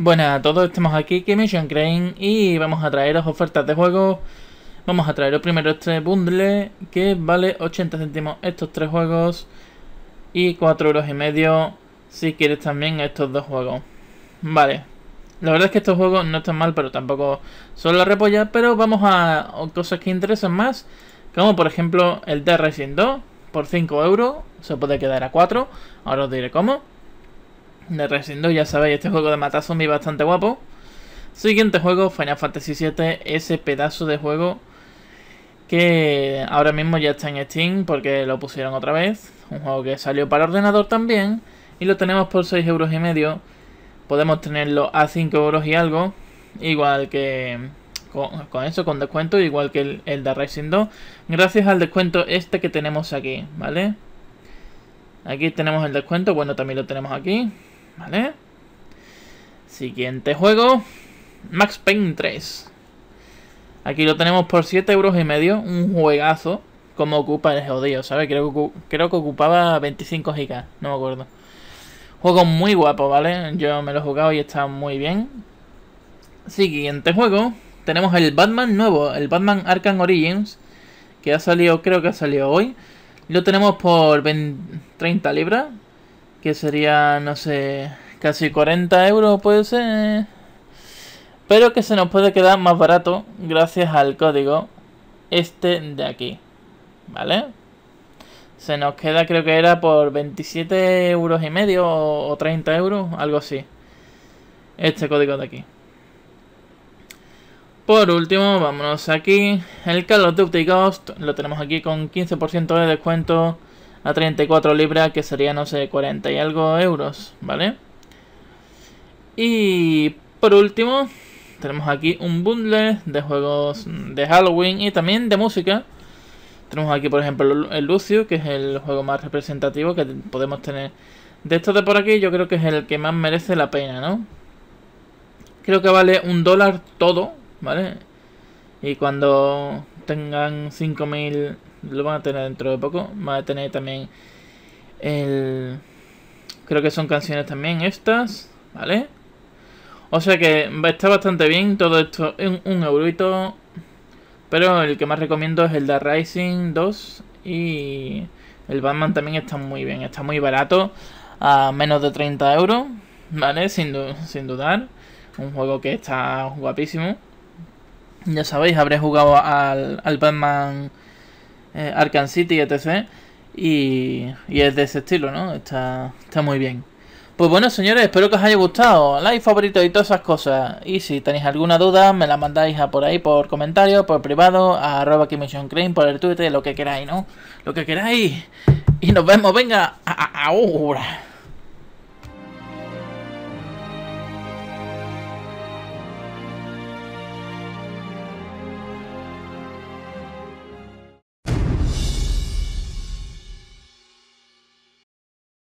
Buenas a todos, estamos aquí, Mission Crane, y vamos a traeros ofertas de juegos Vamos a traeros primero este bundle, que vale 80 céntimos estos tres juegos, y 4 euros y medio si quieres también estos dos juegos. Vale, la verdad es que estos juegos no están mal, pero tampoco son la repolla, pero vamos a cosas que interesan más, como por ejemplo el de Racing 2, por 5 euros, se puede quedar a 4, ahora os diré cómo de Resident 2, ya sabéis, este juego de me bastante guapo. Siguiente juego, Final Fantasy VII, ese pedazo de juego que ahora mismo ya está en Steam porque lo pusieron otra vez. Un juego que salió para ordenador también y lo tenemos por 6 euros y medio. Podemos tenerlo a 5 euros y algo, igual que con, eso, con descuento, igual que el, de racing 2, gracias al descuento este que tenemos aquí, ¿vale? Aquí tenemos el descuento, bueno, también lo tenemos aquí. ¿Vale? Siguiente juego. Max Payne 3. Aquí lo tenemos por 7 euros y medio. Un juegazo. Como ocupa el jodido, ¿sabes? Creo que, creo que ocupaba 25 gigas. No me acuerdo. Juego muy guapo, ¿vale? Yo me lo he jugado y está muy bien. Siguiente juego. Tenemos el Batman nuevo. El Batman Arkham Origins. Que ha salido, creo que ha salido hoy. Lo tenemos por 30 libras que sería, no sé, casi 40 euros puede ser. Pero que se nos puede quedar más barato gracias al código este de aquí. ¿Vale? Se nos queda creo que era por 27 euros y medio o 30 euros, algo así. Este código de aquí. Por último, vámonos aquí. El Call of Duty Ghost lo tenemos aquí con 15% de descuento a 34 libras, que sería, no sé, 40 y algo euros, ¿vale? Y por último, tenemos aquí un bundle de juegos de Halloween y también de música. Tenemos aquí, por ejemplo, el Lucio, que es el juego más representativo que podemos tener. De estos de por aquí, yo creo que es el que más merece la pena, ¿no? Creo que vale un dólar todo, ¿vale? Y cuando tengan 5000 lo van a tener dentro de poco. Van a tener también el... Creo que son canciones también estas, ¿vale? O sea que está bastante bien todo esto en un eurito. Pero el que más recomiendo es el de Rising 2 y el Batman también está muy bien. Está muy barato, a menos de 30 euros, ¿vale? Sin, sin dudar. Un juego que está guapísimo. Ya sabéis, habré jugado al, Batman eh, Arkham City, etc. Y, es de ese estilo, ¿no? Está, está muy bien. Pues bueno, señores, espero que os haya gustado. Like, favorito y todas esas cosas. Y si tenéis alguna duda, me la mandáis a por ahí, por comentario, por privado, a arroba cream por el Twitter, lo que queráis, ¿no? Lo que queráis. Y nos vemos, venga, ahora.